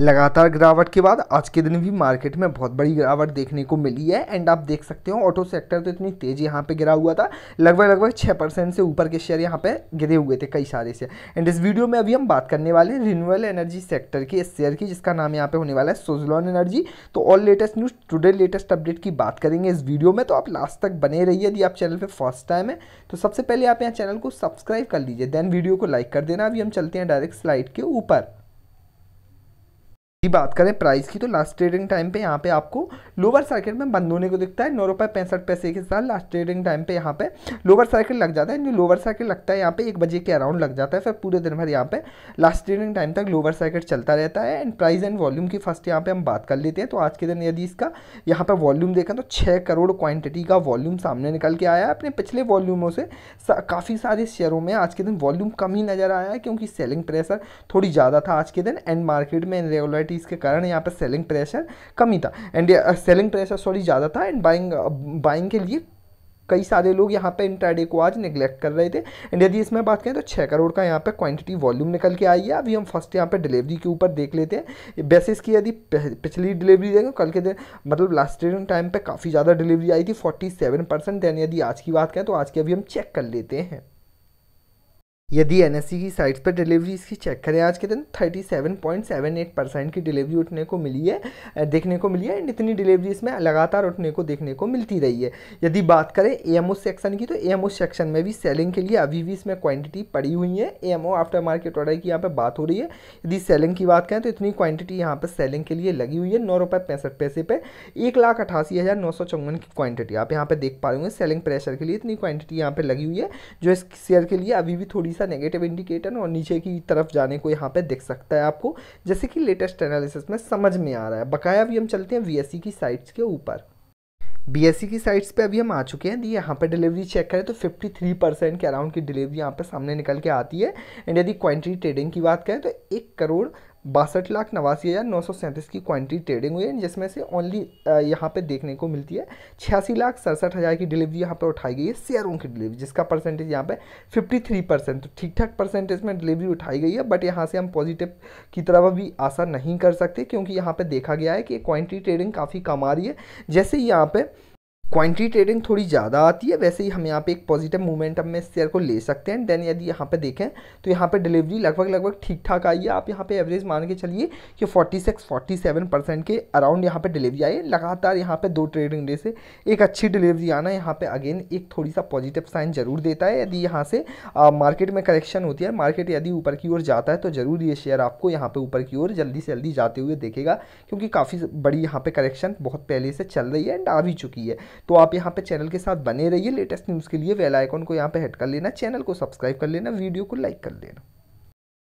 लगातार गिरावट के बाद आज के दिन भी मार्केट में बहुत बड़ी गिरावट देखने को मिली है एंड आप देख सकते हो ऑटो सेक्टर तो इतनी तेज़ी यहाँ पे गिरा हुआ था लगभग लगभग छः परसेंट से ऊपर के शेयर यहाँ पे गिरे हुए थे कई सारे से एंड इस वीडियो में अभी हम बात करने वाले हैं रिन्यूअल एनर्जी सेक्टर के इस शेयर की जिसका नाम यहाँ पर होने वाला है सोजलॉन एनर्जी तो all latest news today latest update की बात करेंगे इस वीडियो में तो आप लास्ट तक बने रहिए यदि आप चैनल पर फर्स्ट टाइम है तो सबसे पहले आप यहाँ चैनल को सब्सक्राइब कर लीजिए देन वीडियो को लाइक कर देना अभी हम चलते हैं डायरेक्ट स्लाइड के ऊपर की बात करें प्राइस की तो लास्ट ट्रेडिंग टाइम पे यहाँ पे आपको लोअर सर्किट में बंद होने को दिखता है नौ रुपये पैंसठ पैसे के साथ लास्ट ट्रेडिंग टाइम पे यहाँ पे लोअर सर्किट लग जाता है जो लोअर सर्किट लगता है यहाँ पे एक बजे के अराउंड लग जाता है फिर पूरे दिन भर यहाँ पे लास्ट ट्रेडिंग टाइम तक लोअर सर्किट चलता रहता है एंड प्राइस एंड वॉल्यूम की फर्स्ट यहाँ पर हम बात कर लेते हैं तो आज के दिन यदि इसका यहाँ पर वॉल्यूम देखें तो छः करोड़ क्वान्टिटी का वॉल्यूम सामने निकल के आया है अपने पिछले वॉल्यूमों से काफ़ी सारे शेयरों में आज के दिन वॉल्यूम कम ही नज़र आया है क्योंकि सेलिंग प्रेशर थोड़ी ज़्यादा था आज के दिन एंड मार्केट में रेगुलरिटी इंक्रीज के कारण यहाँ पर सेलिंग प्रेशर कम ही था एंड सेलिंग प्रेशर सॉरी ज़्यादा था एंड बाइंग बाइंग के लिए कई सारे लोग यहाँ पे इंट्राडे को आज निगलेक्ट कर रहे थे एंड यदि इसमें बात करें तो छः करोड़ का यहाँ पे क्वांटिटी वॉल्यूम निकल के आई है अभी हम फर्स्ट यहाँ पे डिलीवरी के ऊपर देख लेते हैं बेसिस की यदि पिछली डिलीवरी देखें कल के दिन मतलब लास्ट टाइम पर काफ़ी ज़्यादा डिलीवरी आई थी फोर्टी सेवन परसेंट देन यदि आज की बात करें तो आज की अभी हम चेक कर लेते हैं यदि एन e की साइट्स पर डिलीवरी इसकी चेक करें आज के दिन 37.78 परसेंट की डिलीवरी उठने को मिली है देखने को मिली है एंड इतनी डिलीवरी इसमें लगातार उठने को देखने को मिलती रही है यदि बात करें ए सेक्शन की तो ए सेक्शन में भी सेलिंग के लिए अभी भी इसमें क्वांटिटी पड़ी हुई है ए आफ्टर मार्केट ऑर्डर की यहाँ पर बात हो रही है यदि सेलिंग की बात करें तो इतनी क्वांटिटी यहाँ पर सेलिंग के लिए लगी हुई है नौ रुपये पैंसठ पैसे पर एक लाख अठासी हज़ार नौ सौ चौवन की क्वांटिटी आप यहाँ पर देख पा रहे होंगे सेलिंग प्रेशर के लिए इतनी क्वांटिटी यहाँ पर लगी हुई है जो इस शेयर के लिए अभी भी थोड़ी सा नेगेटिव इंडिकेटर और नीचे की तरफ जाने को यहाँ पे दिख सकता है आपको जैसे कि लेटेस्ट एनालिसिस में समझ में आ रहा है बकाया अभी हम चलते हैं वी की साइट्स के ऊपर बी की साइट्स पे अभी हम आ चुके हैं यदि यहाँ पे डिलीवरी चेक करें तो 53 परसेंट के अराउंड की डिलीवरी यहाँ पे सामने निकल के आती है एंड यदि क्वांटिटी ट्रेडिंग की बात करें तो एक करोड़ बासठ लाख नवासी हज़ार नौ सौ सैंतीस की क्वांटिटी ट्रेडिंग हुई है जिसमें से ओनली यहाँ पे देखने को मिलती है छियासी लाख सड़सठ हज़ार की डिलीवरी यहाँ पे उठाई गई है शेयरों की डिलीवरी जिसका परसेंटेज यहाँ पे थ्री परसेंट तो ठीक ठाक परसेंटेज में डिलीवरी उठाई गई है बट यहाँ से हम पॉजिटिव की तरफ भी आशा नहीं कर सकते क्योंकि यहाँ पर देखा गया है कि क्वान्टिटी ट्रेडिंग काफ़ी कम आ रही है जैसे यहाँ पर क्वांटिटी ट्रेडिंग थोड़ी ज़्यादा आती है वैसे ही हम यहाँ पे एक पॉजिटिव हम इस शेयर को ले सकते हैं देन यदि यहाँ पे देखें तो यहाँ पे डिलीवरी लगभग लगभग ठीक ठाक आई है आप यहाँ पे एवरेज मान के चलिए कि 46 47 परसेंट के अराउंड यहाँ पे डिलीवरी आई है लगातार यहाँ पे दो ट्रेडिंग डे से एक अच्छी डिलीवरी आना यहाँ पर अगेन एक थोड़ी सा पॉजिटिव साइन जरूर देता है यदि यहाँ से मार्केट में करेक्शन होती है मार्केट यदि ऊपर की ओर जाता है तो ज़रूर ये शेयर आपको यहाँ पर ऊपर की ओर जल्दी से जल्दी जाते हुए देखेगा क्योंकि काफ़ी बड़ी यहाँ पर करेक्शन बहुत पहले से चल रही है एंड आ भी चुकी है तो आप यहाँ पे चैनल के साथ बने रहिए लेटेस्ट न्यूज़ के लिए वेल आइकॉन को यहाँ पे हेड कर लेना चैनल को सब्सक्राइब कर लेना वीडियो को लाइक कर लेना